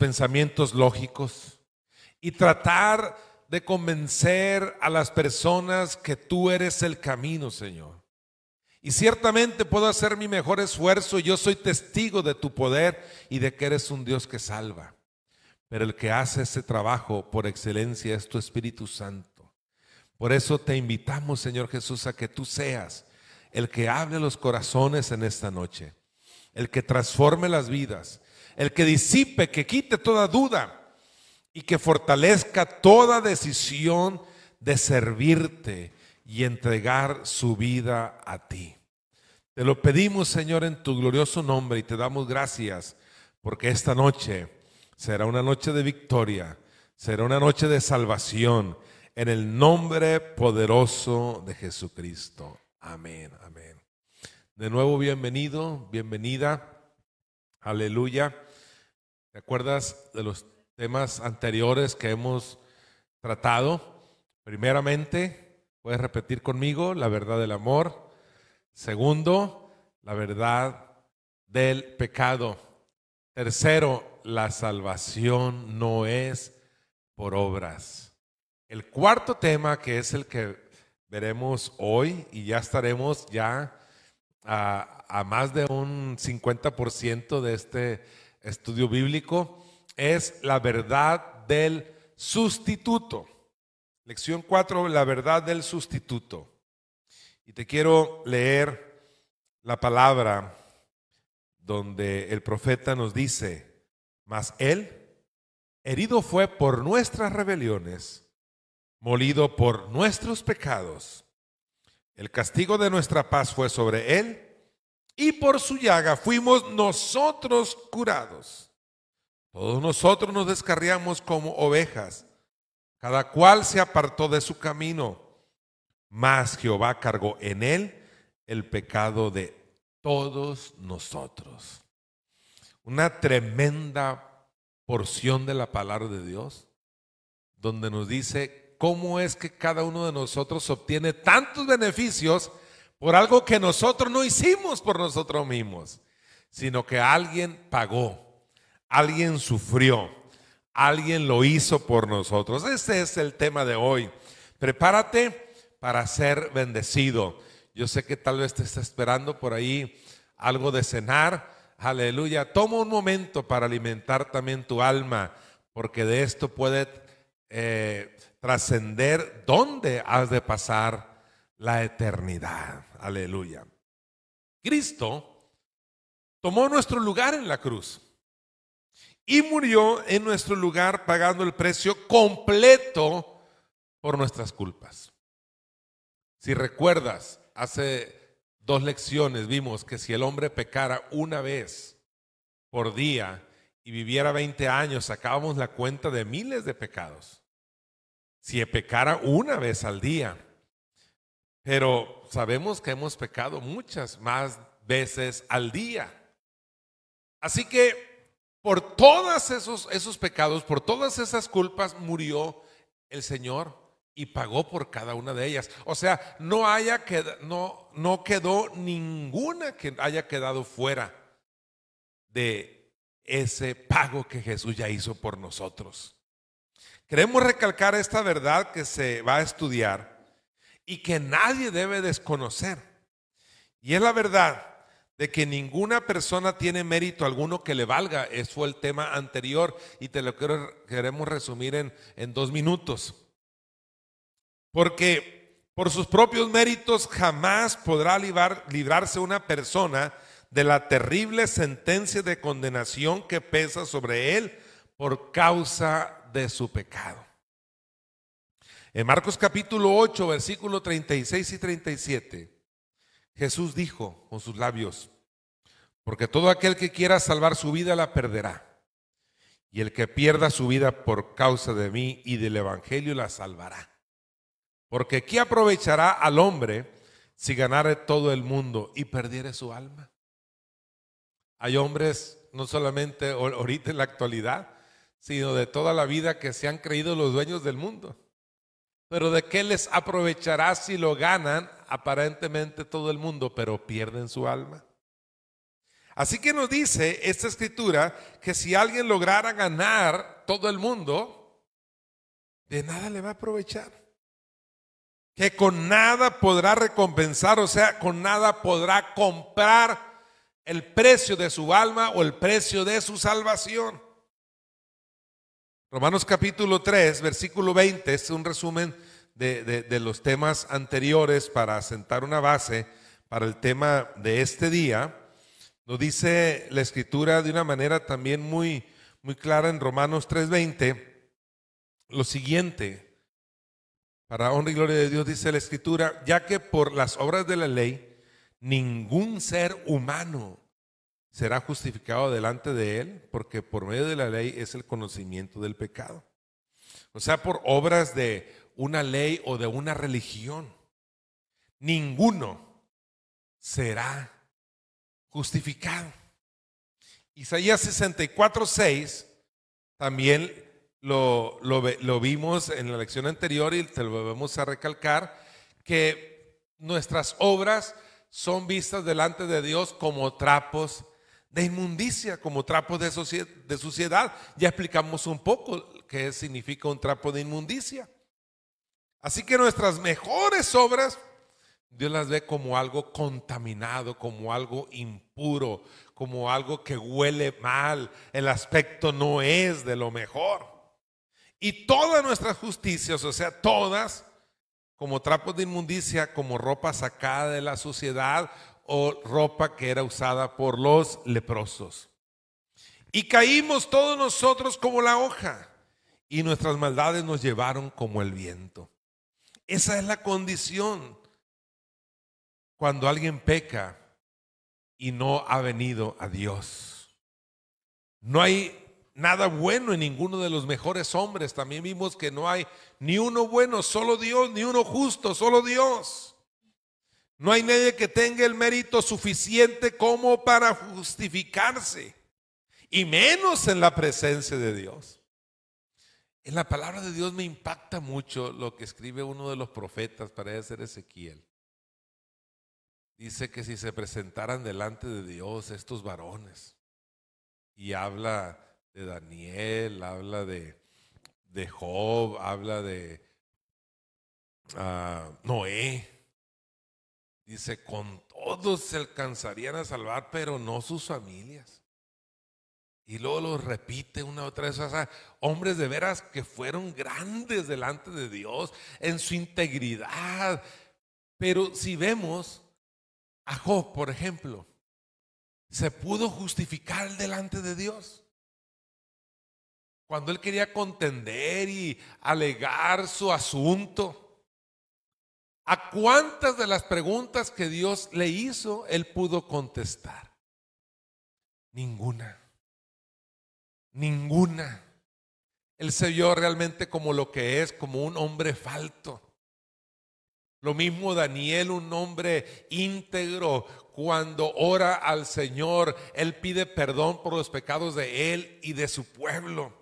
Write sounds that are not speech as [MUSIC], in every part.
pensamientos lógicos y tratar de convencer a las personas que tú eres el camino, Señor. Y ciertamente puedo hacer mi mejor esfuerzo, yo soy testigo de tu poder y de que eres un Dios que salva. Pero el que hace ese trabajo por excelencia es tu Espíritu Santo. Por eso te invitamos, Señor Jesús, a que tú seas el que hable los corazones en esta noche, el que transforme las vidas, el que disipe, que quite toda duda y que fortalezca toda decisión de servirte y entregar su vida a ti. Te lo pedimos, Señor, en tu glorioso nombre y te damos gracias porque esta noche será una noche de victoria, será una noche de salvación en el nombre poderoso de Jesucristo. Amén, amén. De nuevo, bienvenido, bienvenida. Aleluya. ¿Te acuerdas de los temas anteriores que hemos tratado? Primeramente, puedes repetir conmigo la verdad del amor. Segundo, la verdad del pecado. Tercero, la salvación no es por obras. El cuarto tema que es el que veremos hoy y ya estaremos ya a, a más de un 50% de este estudio bíblico, es la verdad del sustituto. Lección 4, la verdad del sustituto. Y te quiero leer la palabra donde el profeta nos dice, mas él herido fue por nuestras rebeliones, molido por nuestros pecados. El castigo de nuestra paz fue sobre él y por su llaga fuimos nosotros curados. Todos nosotros nos descarriamos como ovejas, cada cual se apartó de su camino, mas Jehová cargó en él el pecado de todos nosotros. Una tremenda porción de la palabra de Dios, donde nos dice cómo es que cada uno de nosotros obtiene tantos beneficios por algo que nosotros no hicimos por nosotros mismos, sino que alguien pagó, alguien sufrió, alguien lo hizo por nosotros. Ese es el tema de hoy. Prepárate para ser bendecido. Yo sé que tal vez te está esperando por ahí algo de cenar. Aleluya. Toma un momento para alimentar también tu alma, porque de esto puede eh, trascender dónde has de pasar la eternidad. Aleluya. Cristo tomó nuestro lugar en la cruz y murió en nuestro lugar pagando el precio completo por nuestras culpas. Si recuerdas, hace dos lecciones vimos que si el hombre pecara una vez por día y viviera 20 años, sacábamos la cuenta de miles de pecados. Si pecara una vez al día, pero sabemos que hemos pecado muchas más veces al día. Así que por todos esos, esos pecados, por todas esas culpas, murió el Señor y pagó por cada una de ellas. O sea, no, haya no, no quedó ninguna que haya quedado fuera de ese pago que Jesús ya hizo por nosotros. Queremos recalcar esta verdad que se va a estudiar y que nadie debe desconocer. Y es la verdad de que ninguna persona tiene mérito alguno que le valga. Eso fue el tema anterior y te lo queremos resumir en, dos minutos. Porque por sus propios méritos jamás podrá librarse una persona de la terrible sentencia de condenación que pesa sobre él por causa de su pecado. En Marcos capítulo 8, versículo 36 y 37, Jesús dijo con sus labios, porque todo aquel que quiera salvar su vida la perderá. Y el que pierda su vida por causa de mí y del Evangelio la salvará. Porque ¿qué aprovechará al hombre si ganare todo el mundo y perdiere su alma? Hay hombres, no solamente ahorita en la actualidad, sino de toda la vida que se han creído los dueños del mundo. Pero ¿de qué les aprovechará si lo ganan aparentemente todo el mundo, pero pierden su alma? Así que nos dice esta escritura que si alguien lograra ganar todo el mundo, de nada le va a aprovechar. Que con nada podrá recompensar, o sea, con nada podrá comprar el precio de su alma o el precio de su salvación. Romanos capítulo 3, versículo 20, es un resumen de, los temas anteriores para sentar una base para el tema de este día. Nos dice la escritura de una manera también muy, muy clara en Romanos 3:20 lo siguiente. Para honra y gloria de Dios dice la escritura, ya que por las obras de la ley ningún ser humano será justificado delante de él, porque por medio de la ley es el conocimiento del pecado. O sea, por obras de una ley o de una religión. Ninguno será justificado. Isaías 64, 6 también lo, lo vimos en la lección anterior y te lo volvemos a recalcar, que nuestras obras son vistas delante de Dios como trapos de inmundicia como trapo de, de suciedad. Ya explicamos un poco qué significa un trapo de inmundicia. Así que nuestras mejores obras, Dios las ve como algo contaminado, como algo impuro, como algo que huele mal. El aspecto no es de lo mejor. Y todas nuestras justicias, o sea, todas, como trapos de inmundicia, como ropa sacada de la suciedad, o ropa que era usada por los leprosos. Y caímos todos nosotros como la hoja, y nuestras maldades nos llevaron como el viento. Esa es la condición cuando alguien peca y no ha venido a Dios. No hay nada bueno en ninguno de los mejores hombres. También vimos que no hay ni uno bueno, solo Dios, ni uno justo, solo Dios. No hay nadie que tenga el mérito suficiente como para justificarse, y menos en la presencia de Dios. En la palabra de Dios me impacta mucho lo que escribe uno de los profetas, Parece ser Ezequiel. Dice que si se presentaran delante de Dios estos varones, y habla de Daniel, habla de, de Job, habla de ah, Noé, Dice, con todos se alcanzarían a salvar, pero no sus familias. Y luego lo repite una otra vez. hombres de veras que fueron grandes delante de Dios en su integridad. Pero si vemos a Job, por ejemplo, se pudo justificar delante de Dios. Cuando él quería contender y alegar su asunto. ¿A cuántas de las preguntas que Dios le hizo él pudo contestar? Ninguna. Ninguna. Él se vio realmente como lo que es, como un hombre falto. Lo mismo Daniel, un hombre íntegro, cuando ora al Señor, él pide perdón por los pecados de él y de su pueblo.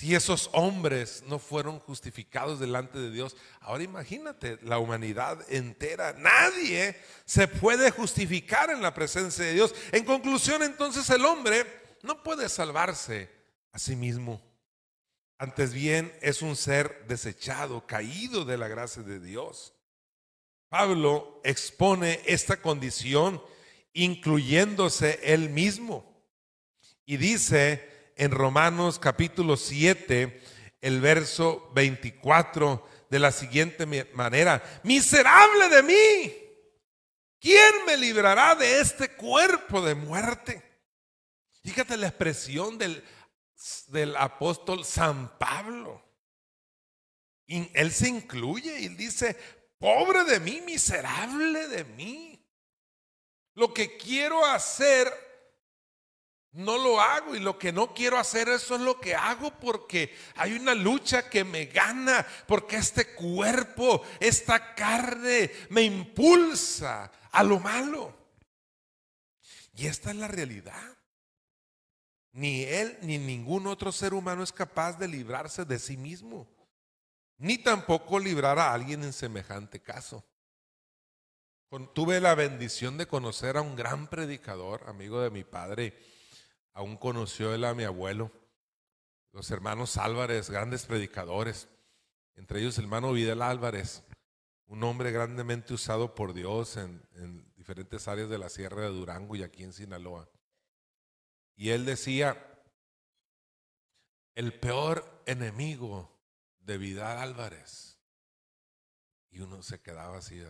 Si esos hombres no fueron justificados delante de Dios, ahora imagínate la humanidad entera. Nadie se puede justificar en la presencia de Dios. En conclusión, entonces el hombre no puede salvarse a sí mismo. Antes bien, es un ser desechado, caído de la gracia de Dios. Pablo expone esta condición incluyéndose él mismo y dice en Romanos capítulo 7, el verso 24, de la siguiente manera, miserable de mí, ¿quién me librará de este cuerpo de muerte? Fíjate la expresión del, del apóstol San Pablo. él se incluye y dice, pobre de mí, miserable de mí. Lo que quiero hacer no lo hago y lo que no quiero hacer eso es lo que hago porque hay una lucha que me gana, porque este cuerpo, esta carne me impulsa a lo malo. Y esta es la realidad. Ni él ni ningún otro ser humano es capaz de librarse de sí mismo, ni tampoco librar a alguien en semejante caso. Tuve la bendición de conocer a un gran predicador, amigo de mi padre, aún conoció él a mi abuelo, los hermanos Álvarez, grandes predicadores, entre ellos el hermano Vidal Álvarez, un hombre grandemente usado por Dios en, diferentes áreas de la Sierra de Durango y aquí en Sinaloa. Y él decía, el peor enemigo de Vidal Álvarez. Y uno se quedaba así,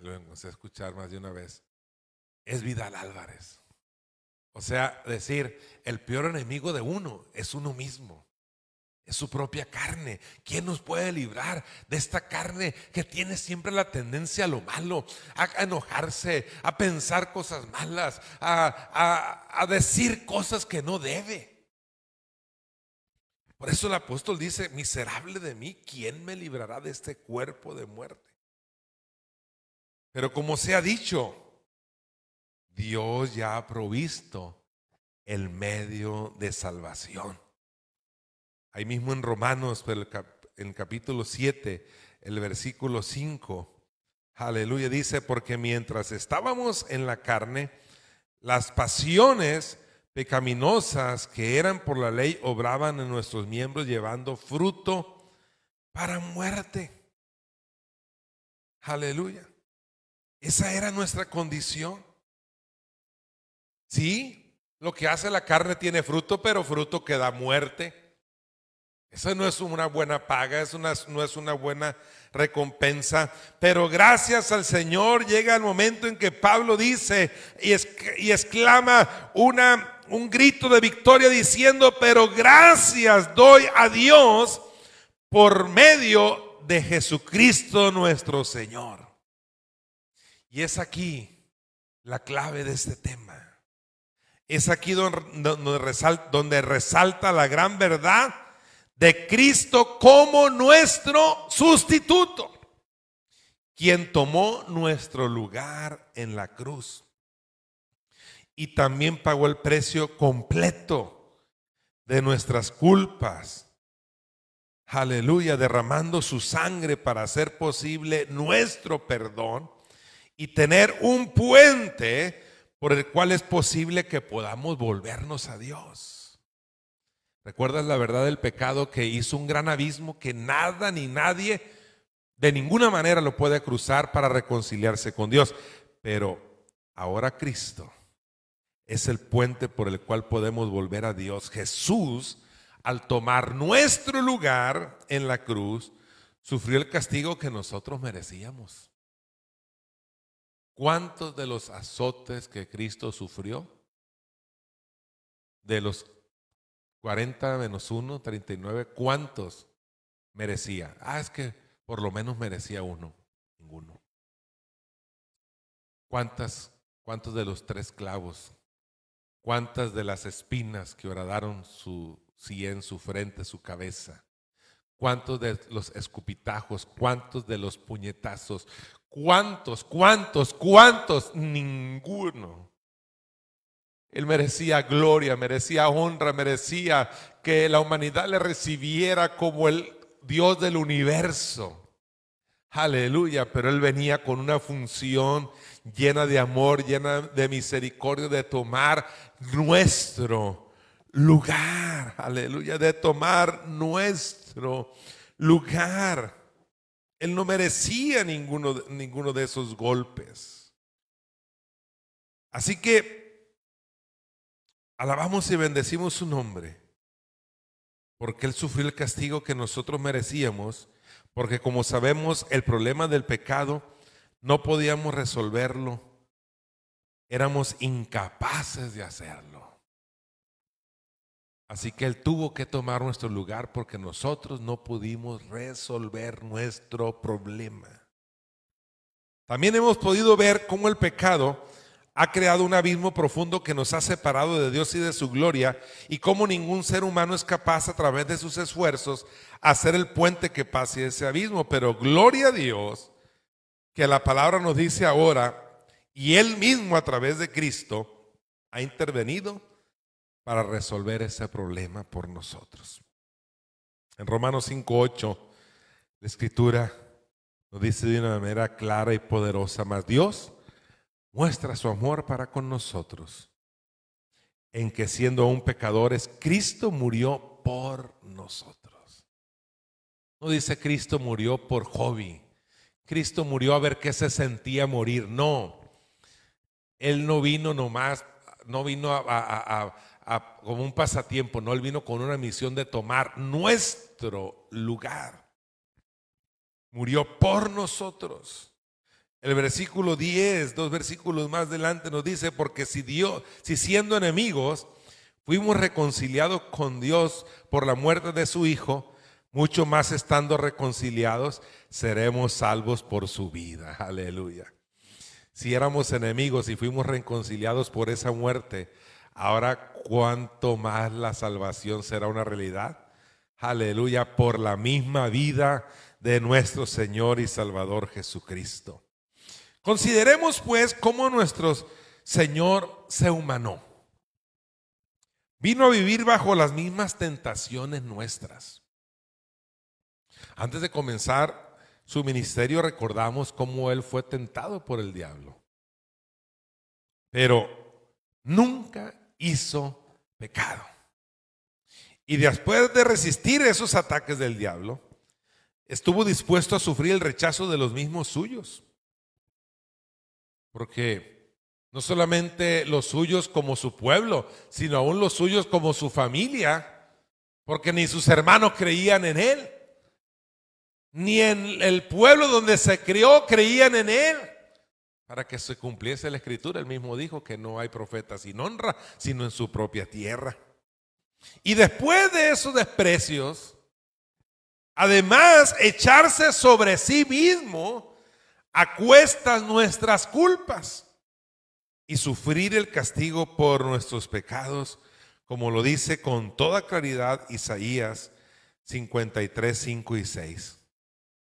lo empecé a escuchar más de una vez. Es Vidal Álvarez. O sea, decir, el peor enemigo de uno es uno mismo, es su propia carne. ¿Quién nos puede librar de esta carne que tiene siempre la tendencia a lo malo, a enojarse, a pensar cosas malas, a, decir cosas que no debe? Por eso el apóstol dice, miserable de mí, ¿quién me librará de este cuerpo de muerte? Pero como se ha dicho, Dios ya ha provisto el medio de salvación. Ahí mismo en Romanos, en el capítulo 7, el versículo 5, aleluya, dice, porque mientras estábamos en la carne, las pasiones pecaminosas que eran por la ley obraban en nuestros miembros llevando fruto para muerte. Aleluya. Esa era nuestra condición. Sí, lo que hace la carne tiene fruto, pero fruto que da muerte. Esa no es una buena paga, es una, no es una buena recompensa. Pero gracias al Señor llega el momento en que Pablo dice y, exclama una, un grito de victoria diciendo, pero gracias doy a Dios por medio de Jesucristo nuestro Señor. Y es aquí la clave de este tema. Es aquí donde resalta, la gran verdad de Cristo como nuestro sustituto, quien tomó nuestro lugar en la cruz y también pagó el precio completo de nuestras culpas. Aleluya, derramando su sangre para hacer posible nuestro perdón y tener un puente por el cual es posible que podamos volvernos a Dios. ¿Recuerdas la verdad del pecado que hizo un gran abismo que nada ni nadie de ninguna manera lo puede cruzar para reconciliarse con Dios? Pero ahora Cristo es el puente por el cual podemos volver a Dios. Jesús, al tomar nuestro lugar en la cruz, sufrió el castigo que nosotros merecíamos. ¿Cuántos de los azotes que Cristo sufrió? De los 40 menos 1, 39, ¿cuántos merecía? Ah, es que por lo menos merecía uno. Ninguno. ¿Cuántas, ¿Cuántos de los tres clavos? ¿Cuántas de las espinas que horadaron su sien, su frente, su cabeza? ¿Cuántos de los escupitajos? ¿Cuántos de los puñetazos? ¿Cuántos, cuántos, cuántos? Ninguno. Él merecía gloria, merecía honra, merecía que la humanidad le recibiera como el Dios del universo. Aleluya, pero él venía con una función llena de amor, llena de misericordia, de tomar nuestro lugar. Aleluya, de tomar nuestro lugar. Él no merecía ninguno, ninguno de esos golpes. Así que alabamos y bendecimos su nombre, porque Él sufrió el castigo que nosotros merecíamos, porque como sabemos el problema del pecado no podíamos resolverlo, éramos incapaces de hacerlo. Así que Él tuvo que tomar nuestro lugar porque nosotros no pudimos resolver nuestro problema. También hemos podido ver cómo el pecado ha creado un abismo profundo que nos ha separado de Dios y de su gloria y cómo ningún ser humano es capaz a través de sus esfuerzos hacer el puente que pase ese abismo. Pero gloria a Dios que la palabra nos dice ahora y Él mismo a través de Cristo ha intervenido para resolver ese problema por nosotros. En Romanos 5.8, la escritura nos dice de una manera clara y poderosa, más Dios muestra su amor para con nosotros, en que siendo aún pecadores, Cristo murió por nosotros. No dice Cristo murió por hobby, Cristo murió a ver qué se sentía morir, no. Él no vino nomás, no vino a como un pasatiempo, no, Él vino con una misión de tomar nuestro lugar. Murió por nosotros. El versículo 10, dos versículos más adelante nos dice, porque si Dios, si siendo enemigos, fuimos reconciliados con Dios por la muerte de su Hijo, mucho más estando reconciliados, seremos salvos por su vida. [LAUGHS] Aleluya. Si éramos enemigos y fuimos reconciliados por esa muerte, Ahora, ¿cuánto más la salvación será una realidad? Aleluya, por la misma vida de nuestro Señor y Salvador Jesucristo. Consideremos pues cómo nuestro Señor se humanó. Vino a vivir bajo las mismas tentaciones nuestras. Antes de comenzar su ministerio recordamos cómo Él fue tentado por el diablo. Pero nunca hizo pecado. Y después de resistir esos ataques del diablo, estuvo dispuesto a sufrir el rechazo de los mismos suyos. Porque no solamente los suyos como su pueblo, sino aún los suyos como su familia, porque ni sus hermanos creían en él, ni en el pueblo donde se crió creían en él. Para que se cumpliese la escritura, él mismo dijo que no hay profeta sin honra, sino en su propia tierra. Y después de esos desprecios, además echarse sobre sí mismo a cuestas nuestras culpas y sufrir el castigo por nuestros pecados, como lo dice con toda claridad Isaías 53, 5 y 6,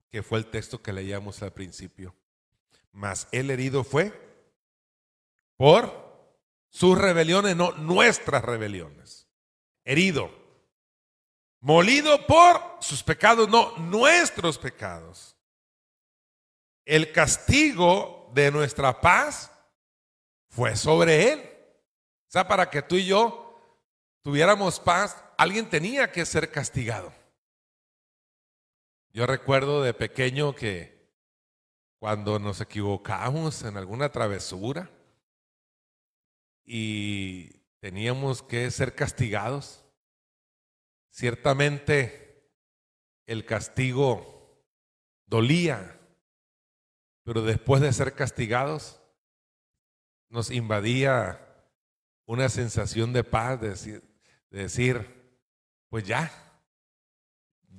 que fue el texto que leíamos al principio mas el herido fue por sus rebeliones, no nuestras rebeliones. Herido, molido por sus pecados, no nuestros pecados. El castigo de nuestra paz fue sobre él. O sea, para que tú y yo tuviéramos paz, alguien tenía que ser castigado. Yo recuerdo de pequeño que cuando nos equivocamos en alguna travesura y teníamos que ser castigados. Ciertamente el castigo dolía, pero después de ser castigados nos invadía una sensación de paz, de decir, de decir pues ya,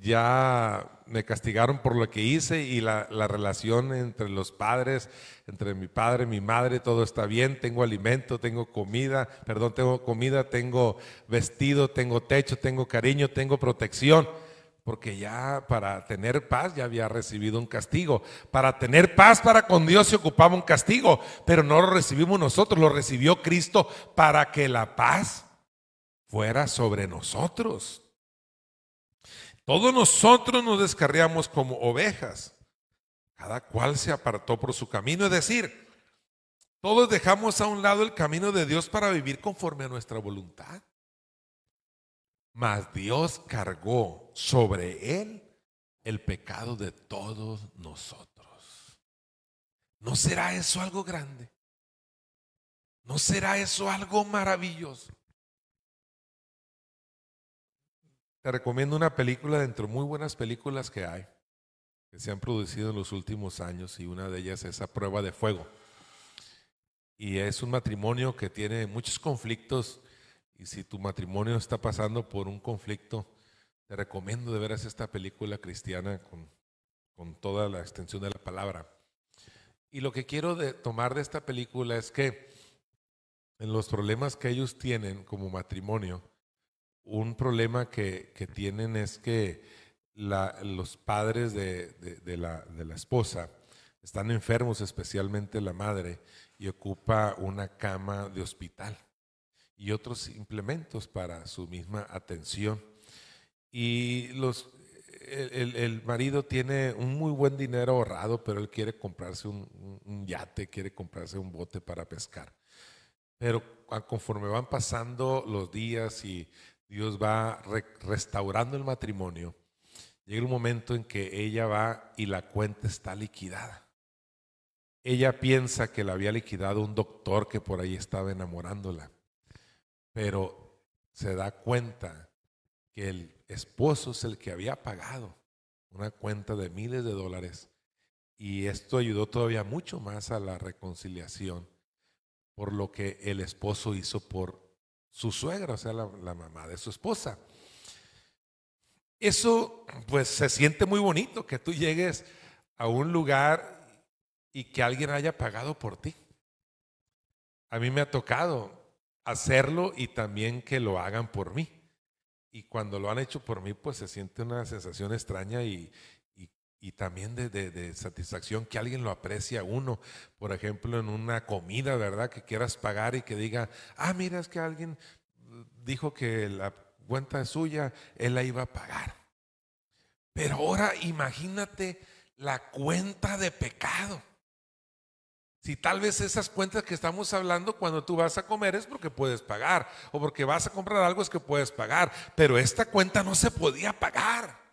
ya me castigaron por lo que hice y la, relación entre los padres, entre mi padre, mi madre, todo está bien, tengo alimento, tengo comida, perdón, tengo comida, tengo vestido, tengo techo, tengo cariño, tengo protección, porque ya para tener paz ya había recibido un castigo. Para tener paz para con Dios se ocupaba un castigo, pero no lo recibimos nosotros, lo recibió Cristo para que la paz fuera sobre nosotros. Todos nosotros nos descarriamos como ovejas. Cada cual se apartó por su camino. Es decir, todos dejamos a un lado el camino de Dios para vivir conforme a nuestra voluntad. Mas Dios cargó sobre él el pecado de todos nosotros. ¿No será eso algo grande? ¿No será eso algo maravilloso? Te recomiendo una película dentro de muy buenas películas que hay, que se han producido en los últimos años, y una de ellas es A Prueba de Fuego. Y es un matrimonio que tiene muchos conflictos, y si tu matrimonio está pasando por un conflicto, te recomiendo de veras esta película cristiana con, toda la extensión de la palabra. Y lo que quiero tomar de esta película es que en los problemas que ellos tienen como matrimonio, un problema que, tienen es que los padres de, la, esposa están enfermos, especialmente la madre, y ocupa una cama de hospital y otros implementos para su misma atención. Y los, el, marido tiene un muy buen dinero ahorrado, pero él quiere comprarse un, un, yate, quiere comprarse un bote para pescar. Pero conforme van pasando los días y Dios va restaurando el matrimonio. Llega un momento en que ella va y la cuenta está liquidada. Ella piensa que la había liquidado un doctor que por ahí estaba enamorándola, pero se da cuenta que el esposo es el que había pagado una cuenta de miles de dólares y esto ayudó todavía mucho más a la reconciliación por lo que el esposo hizo por su suegra, o sea, la, la mamá de su esposa. Eso, pues, se siente muy bonito que tú llegues a un lugar y que alguien haya pagado por ti. A mí me ha tocado hacerlo y también que lo hagan por mí. Y cuando lo han hecho por mí, pues se siente una sensación extraña y, y también de, satisfacción que alguien lo aprecia uno. Por ejemplo, en una comida, ¿verdad? Que quieras pagar y que diga, ah, mira, es que alguien dijo que la cuenta es suya, él la iba a pagar. Pero ahora imagínate la cuenta de pecado. Si tal vez esas cuentas que estamos hablando cuando tú vas a comer es porque puedes pagar, o porque vas a comprar algo es que puedes pagar, pero esta cuenta no se podía pagar.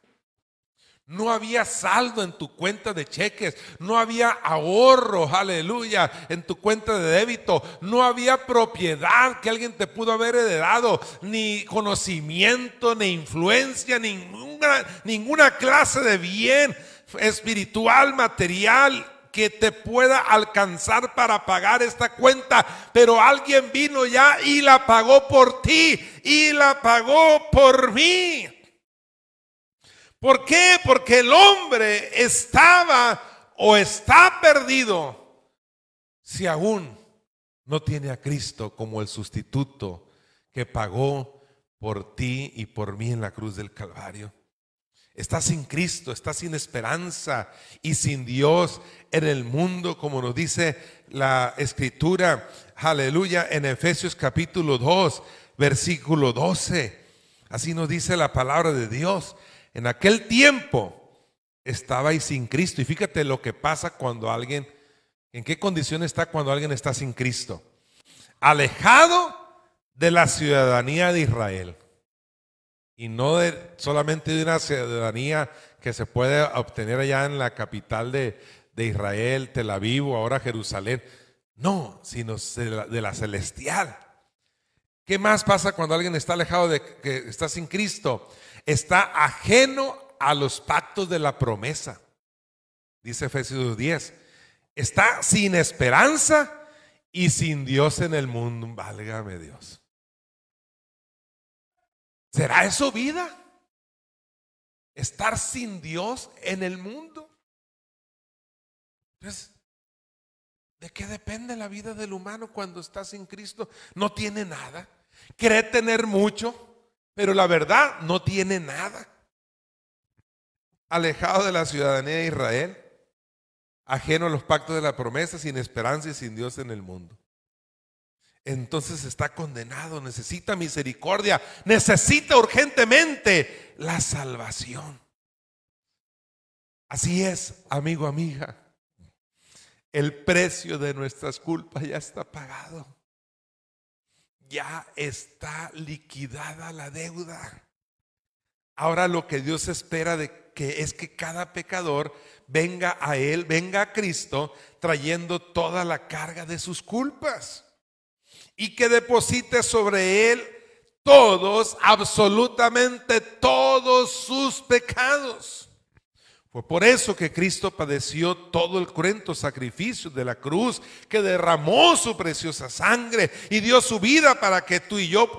No había saldo en tu cuenta de cheques, no había ahorro, aleluya, en tu cuenta de débito, no había propiedad que alguien te pudo haber heredado, ni conocimiento, ni influencia, ninguna, ninguna clase de bien espiritual, material, que te pueda alcanzar para pagar esta cuenta, pero alguien vino ya y la pagó por ti y la pagó por mí. ¿Por qué? Porque el hombre estaba o está perdido si aún no tiene a Cristo como el sustituto que pagó por ti y por mí en la cruz del Calvario. Estás sin Cristo, está sin esperanza y sin Dios en el mundo, como nos dice la escritura, aleluya, en Efesios capítulo 2, versículo 12. Así nos dice la palabra de Dios. En aquel tiempo estabais sin Cristo. Y fíjate lo que pasa cuando alguien, en qué condición está cuando alguien está sin Cristo. Alejado de la ciudadanía de Israel. Y no de, solamente de una ciudadanía que se puede obtener allá en la capital de, de Israel, Tel Aviv, o ahora Jerusalén. No, sino de la celestial. ¿Qué más pasa cuando alguien está alejado de que está sin Cristo? está ajeno a los pactos de la promesa. Dice Efesios 10. Está sin esperanza y sin Dios en el mundo. Válgame Dios. ¿Será eso vida? Estar sin Dios en el mundo. ¿de qué depende la vida del humano cuando está sin Cristo? No tiene nada. Cree tener mucho pero la verdad no tiene nada. Alejado de la ciudadanía de Israel, ajeno a los pactos de la promesa, sin esperanza y sin Dios en el mundo. Entonces está condenado, necesita misericordia, necesita urgentemente la salvación. Así es, amigo, amiga. El precio de nuestras culpas ya está pagado ya está liquidada la deuda. Ahora lo que Dios espera de que es que cada pecador venga a él, venga a Cristo trayendo toda la carga de sus culpas y que deposite sobre él todos, absolutamente todos sus pecados por eso que Cristo padeció todo el cruento sacrificio de la cruz, que derramó su preciosa sangre y dio su vida para que tú y yo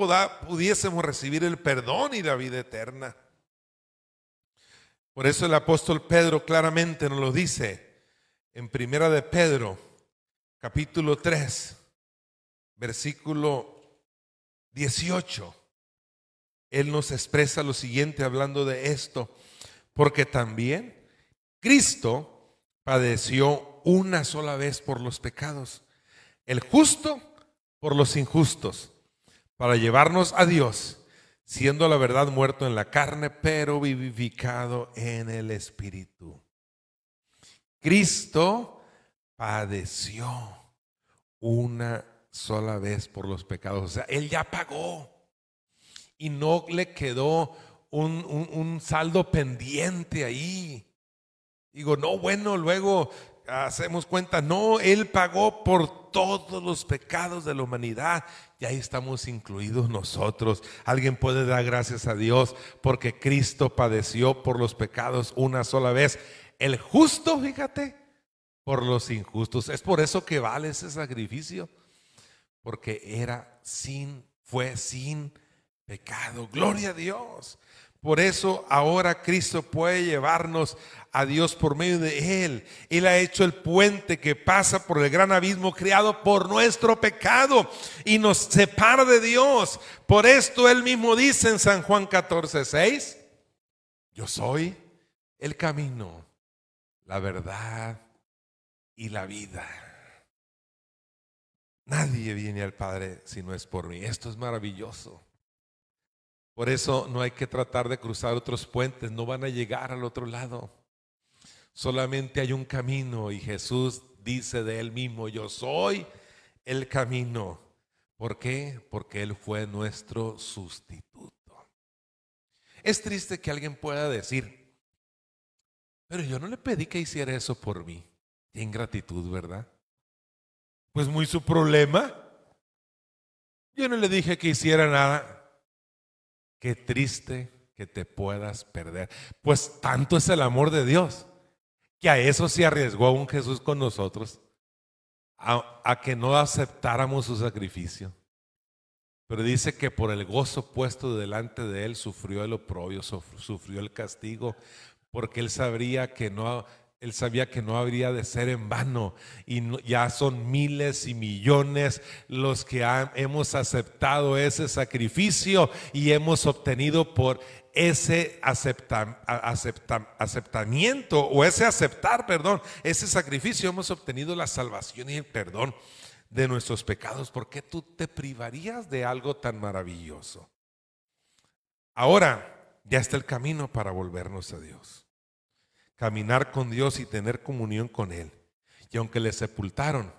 pudiésemos recibir el perdón y la vida eterna. Por eso el apóstol Pedro claramente nos lo dice en Primera de Pedro, capítulo 3, versículo 18. Él nos expresa lo siguiente hablando de esto, porque también Cristo padeció una sola vez por los pecados, el justo por los injustos, para llevarnos a Dios, siendo la verdad muerto en la carne, pero vivificado en el Espíritu. Cristo padeció una sola vez por los pecados. O sea, Él ya pagó y no le quedó un, un saldo pendiente ahí. Digo, no, bueno, luego hacemos cuenta, no, Él pagó por todos los pecados de la humanidad y ahí estamos incluidos nosotros. Alguien puede dar gracias a Dios porque Cristo padeció por los pecados una sola vez. El justo, fíjate, por los injustos. Es por eso que vale ese sacrificio, porque era sin, fue sin pecado. Gloria a Dios. Por eso ahora Cristo puede llevarnos a Dios por medio de Él. Él ha hecho el puente que pasa por el gran abismo creado por nuestro pecado y nos separa de Dios. Por esto Él mismo dice en San Juan 14.6 yo soy el camino, la verdad y la vida. Nadie viene al Padre si no es por mí. Esto es maravilloso. Por eso no hay que tratar de cruzar otros puentes, no van a llegar al otro lado. Solamente hay un camino y Jesús dice de él mismo, yo soy el camino. ¿Por qué? Porque Él fue nuestro sustituto. Es triste que alguien pueda decir, pero yo no le pedí que hiciera eso por mí. Qué ingratitud, ¿verdad? Pues muy su problema. Yo no le dije que hiciera nada. Qué triste que te puedas perder. Pues tanto es el amor de Dios, que a eso se arriesgó un Jesús con nosotros, a, a que no aceptáramos su sacrificio. Pero dice que por el gozo puesto delante de él sufrió el oprobio, sufrió el castigo, porque él sabría que no él sabía que no habría de ser en vano y ya son miles y millones los que hemos aceptado ese sacrificio y hemos obtenido por ese aceptamiento o ese aceptar, perdón, ese sacrificio hemos obtenido la salvación y el perdón de nuestros pecados. ¿Por qué tú te privarías de algo tan maravilloso? Ahora ya está el camino para volvernos a Dios caminar con Dios y tener comunión con Él. Y aunque le sepultaron,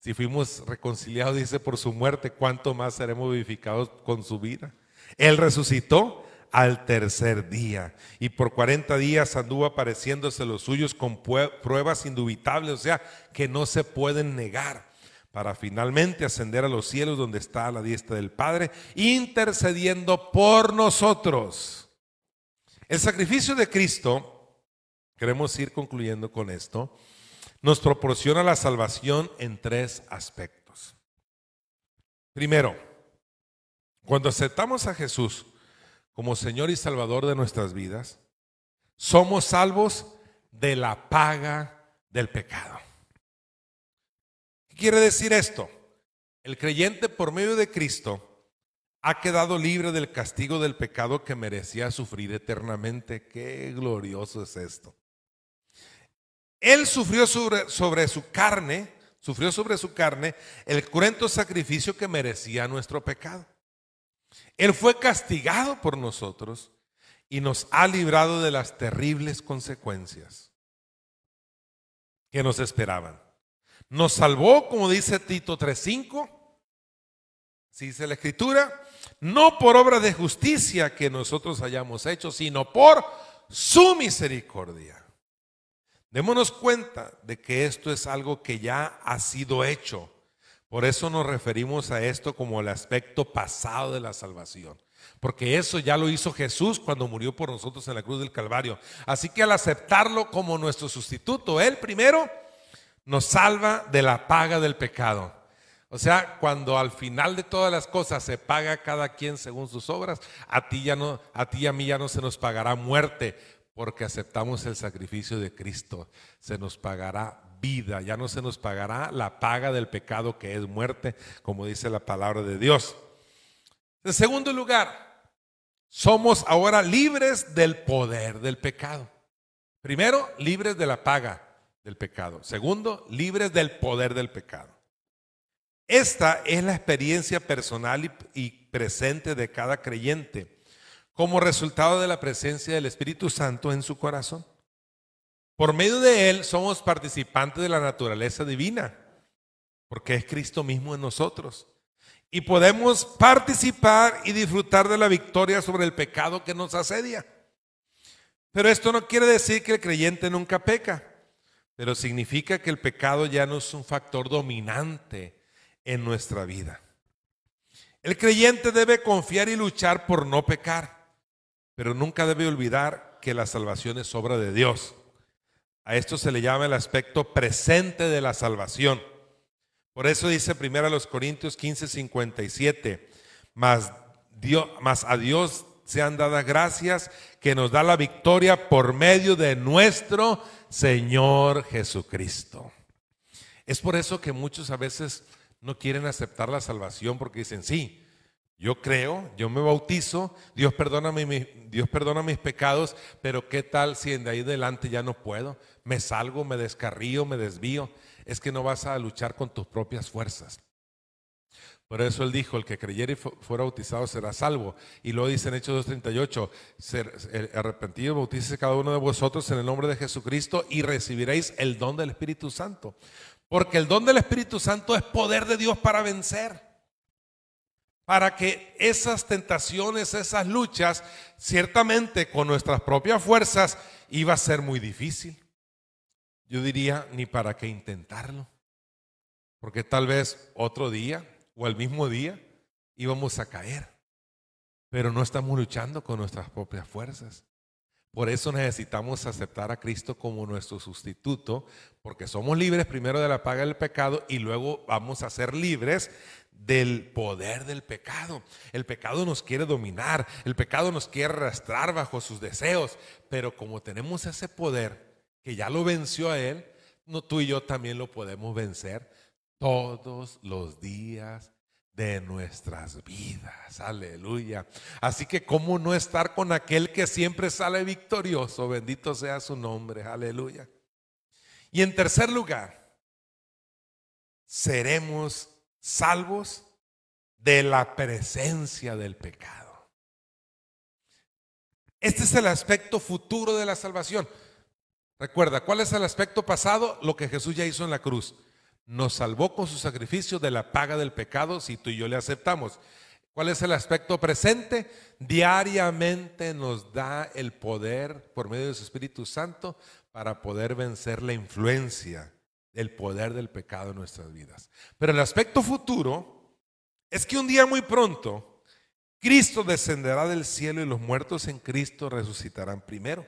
si fuimos reconciliados, dice, por su muerte, ¿cuánto más seremos vivificados con su vida? Él resucitó al tercer día. Y por 40 días anduvo apareciéndose los suyos con pruebas indubitables, o sea, que no se pueden negar, para finalmente ascender a los cielos donde está la diestra del Padre, intercediendo por nosotros. El sacrificio de Cristo queremos ir concluyendo con esto, nos proporciona la salvación en tres aspectos. Primero, cuando aceptamos a Jesús como Señor y Salvador de nuestras vidas, somos salvos de la paga del pecado. ¿Qué quiere decir esto? El creyente por medio de Cristo ha quedado libre del castigo del pecado que merecía sufrir eternamente. Qué glorioso es esto. Él sufrió sobre, su carne, sufrió sobre su carne el cruento sacrificio que merecía nuestro pecado. Él fue castigado por nosotros y nos ha librado de las terribles consecuencias que nos esperaban. Nos salvó, como dice Tito 3.5, si dice la escritura, no por obra de justicia que nosotros hayamos hecho, sino por su misericordia. Démonos cuenta de que esto es algo que ya ha sido hecho. Por eso nos referimos a esto como el aspecto pasado de la salvación. Porque eso ya lo hizo Jesús cuando murió por nosotros en la cruz del Calvario. Así que al aceptarlo como nuestro sustituto, Él primero nos salva de la paga del pecado. O sea, cuando al final de todas las cosas se paga cada quien según sus obras, a ti, ya no, a ti y a mí ya no se nos pagará muerte, porque aceptamos el sacrificio de Cristo. Se nos pagará vida, ya no se nos pagará la paga del pecado que es muerte, como dice la palabra de Dios. En segundo lugar, somos ahora libres del poder del pecado. Primero, libres de la paga del pecado. Segundo, libres del poder del pecado. Esta es la experiencia personal y, presente de cada creyente como resultado de la presencia del Espíritu Santo en su corazón. Por medio de Él somos participantes de la naturaleza divina, porque es Cristo mismo en nosotros. Y podemos participar y disfrutar de la victoria sobre el pecado que nos asedia. Pero esto no quiere decir que el creyente nunca peca, pero significa que el pecado ya no es un factor dominante en nuestra vida. El creyente debe confiar y luchar por no pecar pero nunca debe olvidar que la salvación es obra de Dios. A esto se le llama el aspecto presente de la salvación. Por eso dice primero los Corintios 15, 57, mas, Dios, mas a Dios sean dadas gracias que nos da la victoria por medio de nuestro Señor Jesucristo. Es por eso que muchos a veces no quieren aceptar la salvación porque dicen, sí, yo creo, yo me bautizo, Dios perdona, Dios perdona mis pecados, pero ¿qué tal si de ahí adelante ya no puedo? Me salgo, me descarrío, me desvío. Es que no vas a luchar con tus propias fuerzas. Por eso él dijo, el que creyere y fuera bautizado será salvo. Y luego dice en Hechos 2.38, arrepentido, bautícese cada uno de vosotros en el nombre de Jesucristo y recibiréis el don del Espíritu Santo. Porque el don del Espíritu Santo es poder de Dios para vencer para que esas tentaciones, esas luchas, ciertamente con nuestras propias fuerzas, iba a ser muy difícil. Yo diría, ni para qué intentarlo. Porque tal vez otro día o el mismo día íbamos a caer. Pero no estamos luchando con nuestras propias fuerzas. Por eso necesitamos aceptar a Cristo como nuestro sustituto, porque somos libres primero de la paga del pecado y luego vamos a ser libres del poder del pecado. El pecado nos quiere dominar, el pecado nos quiere arrastrar bajo sus deseos, pero como tenemos ese poder que ya lo venció a él, tú y yo también lo podemos vencer todos los días de nuestras vidas. Aleluya. Así que cómo no estar con aquel que siempre sale victorioso, bendito sea su nombre. Aleluya. Y en tercer lugar, seremos salvos de la presencia del pecado. Este es el aspecto futuro de la salvación. Recuerda, ¿cuál es el aspecto pasado? Lo que Jesús ya hizo en la cruz. Nos salvó con su sacrificio de la paga del pecado si tú y yo le aceptamos. ¿Cuál es el aspecto presente? Diariamente nos da el poder por medio de su Espíritu Santo para poder vencer la influencia el poder del pecado en nuestras vidas. Pero el aspecto futuro es que un día muy pronto Cristo descenderá del cielo y los muertos en Cristo resucitarán primero.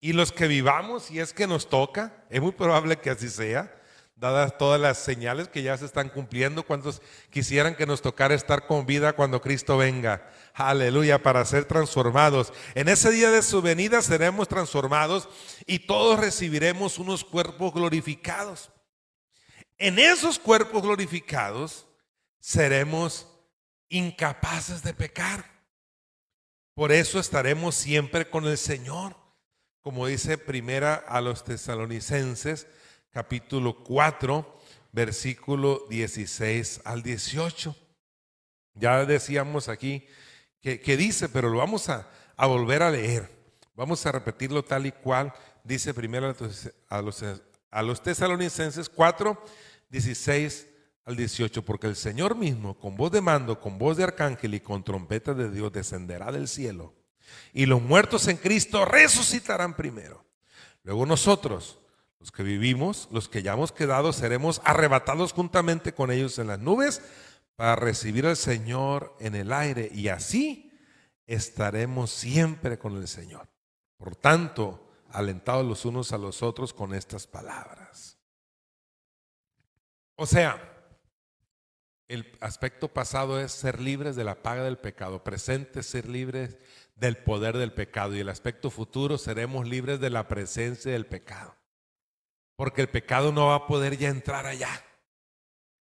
Y los que vivamos, Y es que nos toca, es muy probable que así sea, dadas todas las señales que ya se están cumpliendo. ¿Cuántos quisieran que nos tocara estar con vida cuando Cristo venga? Aleluya, para ser transformados. En ese día de su venida seremos transformados y todos recibiremos unos cuerpos glorificados. En esos cuerpos glorificados seremos incapaces de pecar. Por eso estaremos siempre con el Señor. Como dice primera a los tesalonicenses capítulo 4, versículo 16 al 18. Ya decíamos aquí que, dice, pero lo vamos a, volver a leer. Vamos a repetirlo tal y cual dice primero a los, a los tesalonicenses 4, 16 al 18, porque el Señor mismo, con voz de mando, con voz de arcángel y con trompeta de Dios, descenderá del cielo. Y los muertos en Cristo resucitarán primero. Luego nosotros, los que vivimos, los que ya hemos quedado, seremos arrebatados juntamente con ellos en las nubes para recibir al Señor en el aire y así estaremos siempre con el Señor. Por tanto, alentados los unos a los otros con estas palabras. O sea, el aspecto pasado es ser libres de la paga del pecado, presente ser libres del poder del pecado y el aspecto futuro seremos libres de la presencia del pecado. Porque el pecado no va a poder ya entrar allá.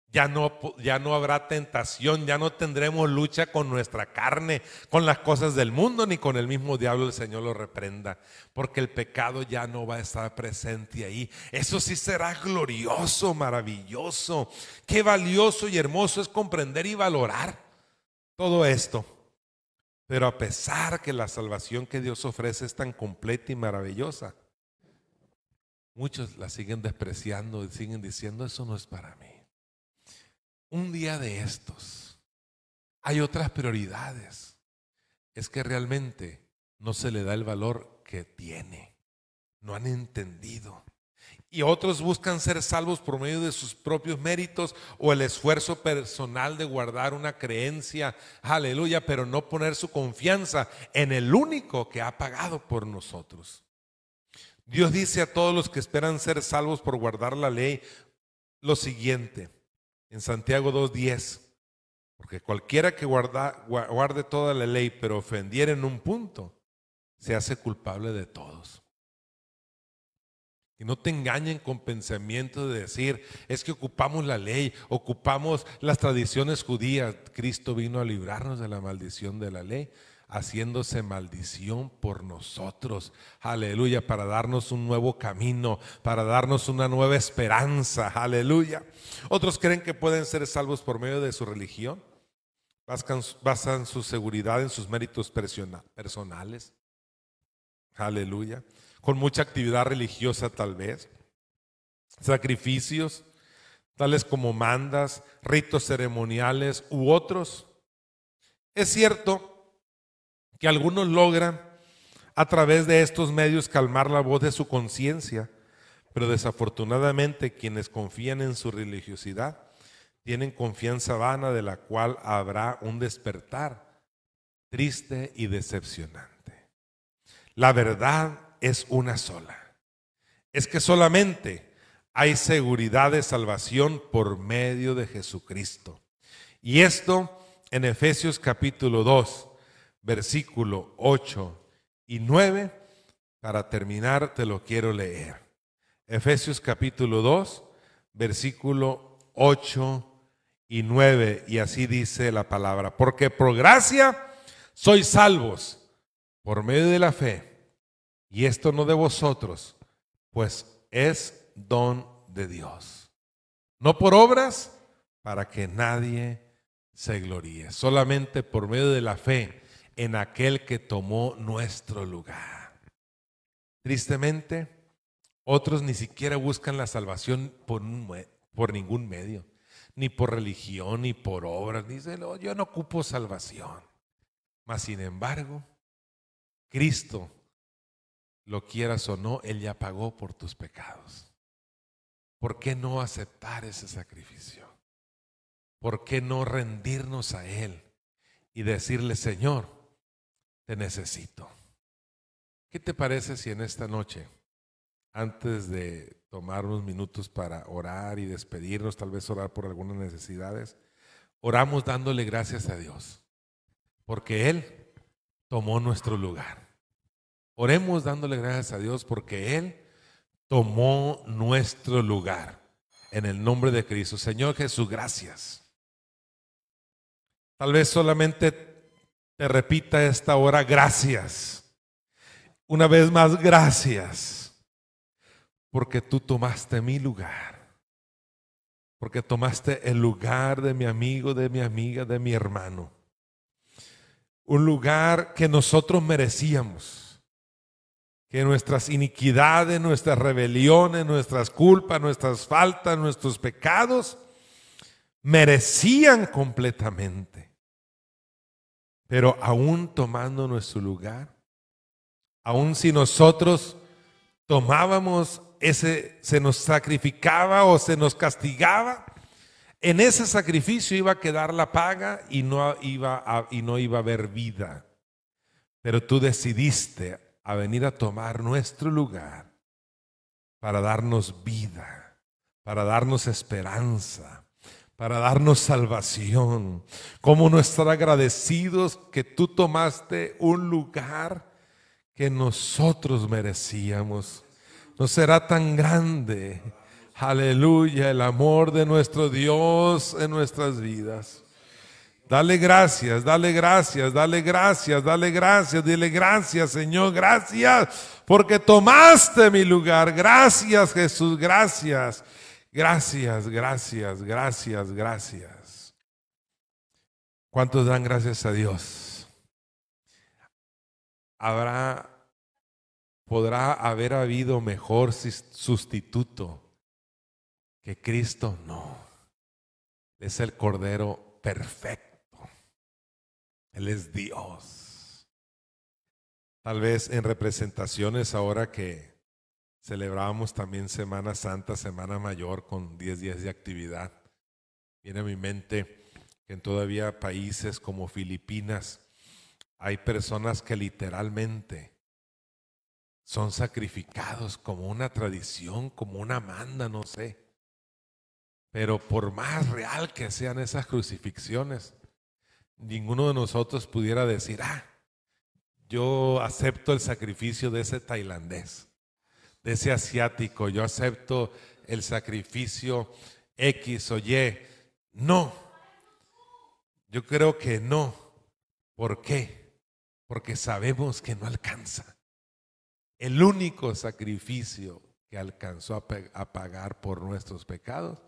Ya no, ya no habrá tentación, ya no tendremos lucha con nuestra carne, con las cosas del mundo, ni con el mismo diablo el Señor lo reprenda. Porque el pecado ya no va a estar presente ahí. Eso sí será glorioso, maravilloso. Qué valioso y hermoso es comprender y valorar todo esto. Pero a pesar que la salvación que Dios ofrece es tan completa y maravillosa, Muchos la siguen despreciando y siguen diciendo, eso no es para mí. Un día de estos, hay otras prioridades. Es que realmente no se le da el valor que tiene. No han entendido. Y otros buscan ser salvos por medio de sus propios méritos o el esfuerzo personal de guardar una creencia. Aleluya, pero no poner su confianza en el único que ha pagado por nosotros. Dios dice a todos los que esperan ser salvos por guardar la ley lo siguiente en Santiago 2.10, porque cualquiera que guarde toda la ley pero ofendiera en un punto, se hace culpable de todos. Y no te engañen con pensamiento de decir, es que ocupamos la ley, ocupamos las tradiciones judías. Cristo vino a librarnos de la maldición de la ley haciéndose maldición por nosotros. Aleluya, para darnos un nuevo camino, para darnos una nueva esperanza. Aleluya. Otros creen que pueden ser salvos por medio de su religión. Basan, su seguridad en sus méritos personales. Aleluya. Con mucha actividad religiosa tal vez. Sacrificios, tales como mandas, ritos ceremoniales u otros. Es cierto que algunos logran a través de estos medios calmar la voz de su conciencia, pero desafortunadamente quienes confían en su religiosidad tienen confianza vana de la cual habrá un despertar triste y decepcionante. La verdad es una sola. Es que solamente hay seguridad de salvación por medio de Jesucristo. Y esto en Efesios capítulo 2, versículo 8 y 9. Para terminar, te lo quiero leer. Efesios capítulo 2, versículo 8 y 9. Y así dice la palabra. Porque por gracia sois salvos por medio de la fe. Y esto no de vosotros, pues es don de Dios. No por obras, para que nadie se gloríe. Solamente por medio de la fe en aquel que tomó nuestro lugar. Tristemente, otros ni siquiera buscan la salvación por, ningún medio, ni por religión, ni por obras. Dicen, oh, yo no ocupo salvación. Mas, sin embargo, Cristo, lo quieras o no, Él ya pagó por tus pecados. ¿Por qué no aceptar ese sacrificio? ¿Por qué no rendirnos a Él y decirle, Señor, te necesito. ¿Qué te parece si en esta noche, antes de tomar unos minutos para orar y despedirnos, tal vez orar por algunas necesidades, oramos dándole gracias a Dios, porque Él tomó nuestro lugar. Oremos dándole gracias a Dios porque Él tomó nuestro lugar. En el nombre de Cristo. Señor Jesús, gracias. Tal vez solamente te repita esta hora gracias. Una vez más, gracias. Porque tú tomaste mi lugar. Porque tomaste el lugar de mi amigo, de mi amiga, de mi hermano. Un lugar que nosotros merecíamos. Que nuestras iniquidades, nuestras rebeliones, nuestras culpas, nuestras faltas, nuestros pecados merecían completamente pero aún tomando nuestro lugar, aún si nosotros tomábamos ese, se nos sacrificaba o se nos castigaba, en ese sacrificio iba a quedar la paga y no iba a, y no iba a haber vida. Pero tú decidiste a venir a tomar nuestro lugar para darnos vida, para darnos esperanza, para darnos salvación. Como no estar agradecidos que tú tomaste un lugar que nosotros merecíamos. No será tan grande. Aleluya, el amor de nuestro Dios en nuestras vidas. Dale gracias, dale gracias, dale gracias, dale gracias, dile gracias Señor, gracias porque tomaste mi lugar. Gracias Jesús, gracias. Gracias, gracias, gracias, gracias. ¿Cuántos dan gracias a Dios? Habrá, podrá haber habido mejor sustituto que Cristo, no. Es el Cordero perfecto. Él es Dios. Tal vez en representaciones ahora que Celebrábamos también Semana Santa, Semana Mayor, con 10 días de actividad. Viene a mi mente que en todavía países como Filipinas hay personas que literalmente son sacrificados como una tradición, como una manda, no sé. Pero por más real que sean esas crucifixiones, ninguno de nosotros pudiera decir, ah, yo acepto el sacrificio de ese tailandés de ese asiático, yo acepto el sacrificio X o Y. No, yo creo que no. ¿Por qué? Porque sabemos que no alcanza. El único sacrificio que alcanzó a, pagar por nuestros pecados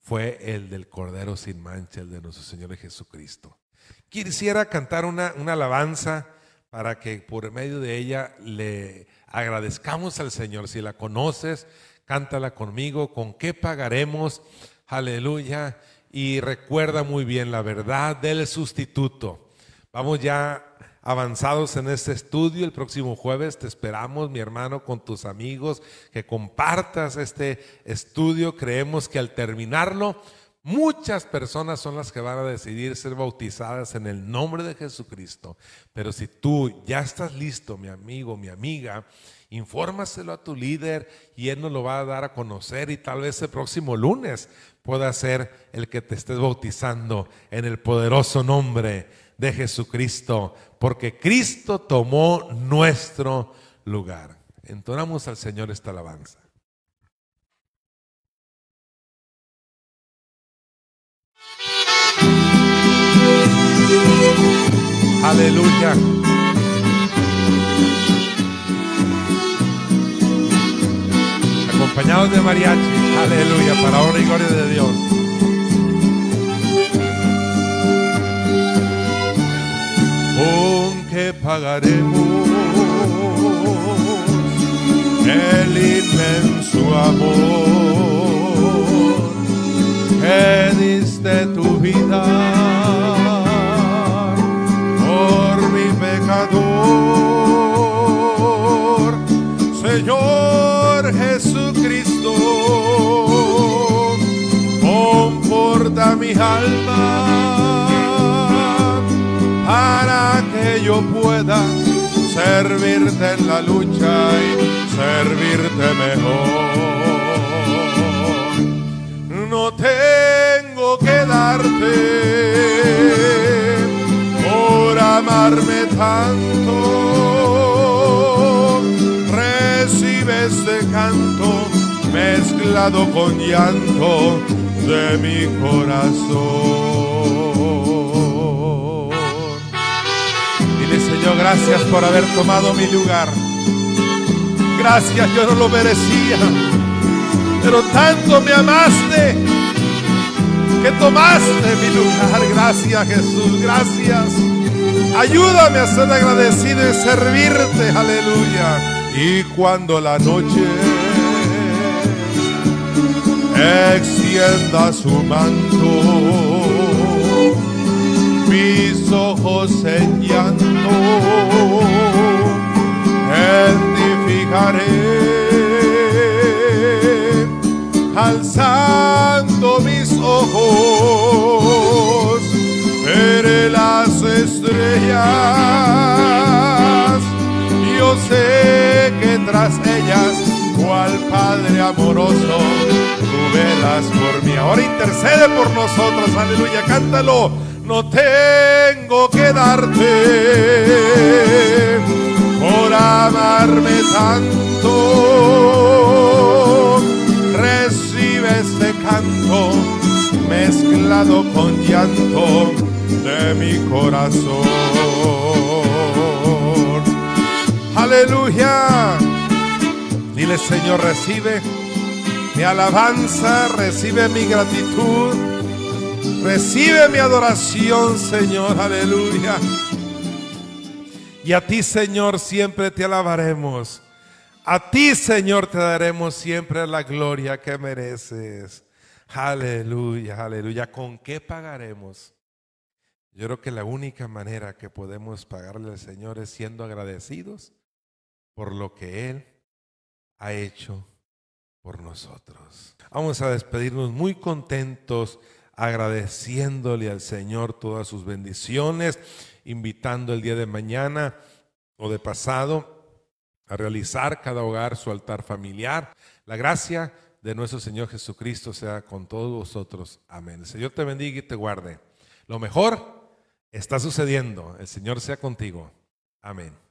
fue el del Cordero sin mancha, el de nuestro Señor Jesucristo. Quisiera cantar una alabanza para que por medio de ella le agradezcamos al Señor. Si la conoces, cántala conmigo, con qué pagaremos, aleluya, y recuerda muy bien la verdad del sustituto. Vamos ya avanzados en este estudio. El próximo jueves te esperamos, mi hermano, con tus amigos, que compartas este estudio. Creemos que al terminarlo Muchas personas son las que van a decidir ser bautizadas en el nombre de Jesucristo. Pero si tú ya estás listo, mi amigo, mi amiga, infórmaselo a tu líder y él nos lo va a dar a conocer y tal vez el próximo lunes pueda ser el que te estés bautizando en el poderoso nombre de Jesucristo, porque Cristo tomó nuestro lugar. Entonamos al Señor esta alabanza. Aleluya. Acompañados de mariachi. Aleluya. Para honra y gloria de Dios. ¿Con qué pagaremos el inmenso amor que diste tu vida? Señor Jesucristo, comporta mi alma para que yo pueda servirte en la lucha y servirte mejor. No te con llanto de mi corazón. y le Señor, gracias por haber tomado mi lugar. Gracias, yo no lo merecía, pero tanto me amaste que tomaste mi lugar. Gracias Jesús, gracias. Ayúdame a ser agradecido y servirte, aleluya. Y cuando la noche... Excienda su manto, mis ojos en llanto, edificaré fijaré, alzando mis ojos, veré las estrellas, yo sé que tras ellas, cual Padre amoroso, velas por mí. Ahora intercede por nosotros, aleluya, cántalo. No tengo que darte por amarme tanto. Recibe este canto mezclado con llanto de mi corazón. Aleluya. Dile Señor, recibe alabanza, recibe mi gratitud, recibe mi adoración, Señor, aleluya. Y a ti, Señor, siempre te alabaremos. A ti, Señor, te daremos siempre la gloria que mereces. Aleluya, aleluya. ¿Con qué pagaremos? Yo creo que la única manera que podemos pagarle al Señor es siendo agradecidos por lo que Él ha hecho por nosotros. Vamos a despedirnos muy contentos, agradeciéndole al Señor todas sus bendiciones, invitando el día de mañana o de pasado a realizar cada hogar su altar familiar. La gracia de nuestro Señor Jesucristo sea con todos vosotros. Amén. El Señor te bendiga y te guarde. Lo mejor está sucediendo. El Señor sea contigo. Amén.